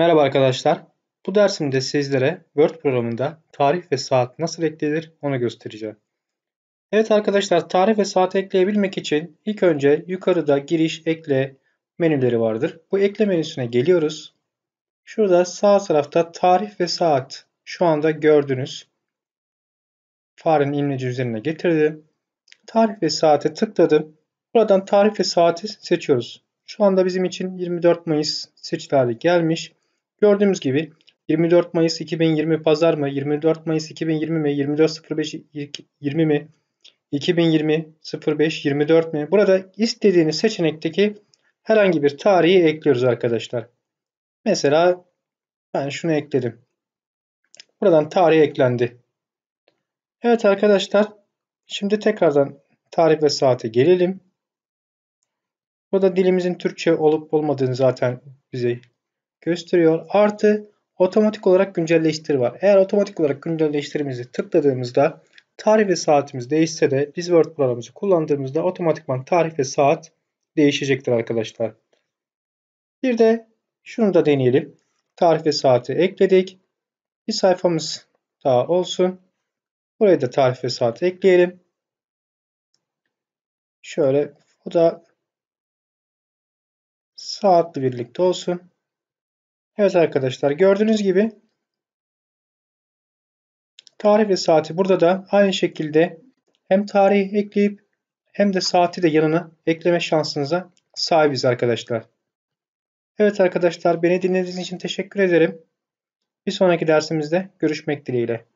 Merhaba arkadaşlar. Bu dersimde sizlere Word programında tarih ve saat nasıl eklenir onu göstereceğim. Evet arkadaşlar tarih ve saat ekleyebilmek için ilk önce yukarıda giriş, ekle menüleri vardır. Bu ekle menüsüne geliyoruz. Şurada sağ tarafta tarih ve saat şu anda gördünüz. Farenin imleci üzerine getirdim. Tarih ve saate tıkladım. Buradan tarih ve saati seçiyoruz. Şu anda bizim için 24 Mayıs seçileri gelmiş. Gördüğümüz gibi 24 Mayıs 2020 pazar mı? 24 Mayıs 2020 mi? 24.05 20 mi? 2020 05 24 mi? Burada istediğiniz seçenekteki herhangi bir tarihi ekliyoruz arkadaşlar. Mesela ben şunu ekledim. Buradan tarih eklendi. Evet arkadaşlar. Şimdi tekrardan tarih ve saate gelelim. Burada dilimizin Türkçe olup olmadığını zaten bize gösteriyor. Artı otomatik olarak güncelleştir var. Eğer otomatik olarak güncelleştirimizi tıkladığımızda tarih ve saatimiz değişse de biz Word programımızı kullandığımızda otomatikman tarih ve saat değişecektir arkadaşlar. Bir de şunu da deneyelim. Tarih ve saati ekledik. Bir sayfamız daha olsun. Buraya da tarih ve saat ekleyelim. Şöyle o da saatli birlikte olsun. Evet arkadaşlar gördüğünüz gibi tarih ve saati burada da aynı şekilde hem tarihi ekleyip hem de saati de yanına ekleme şansınıza sahibiz arkadaşlar. Evet arkadaşlar beni dinlediğiniz için teşekkür ederim. Bir sonraki dersimizde görüşmek dileğiyle.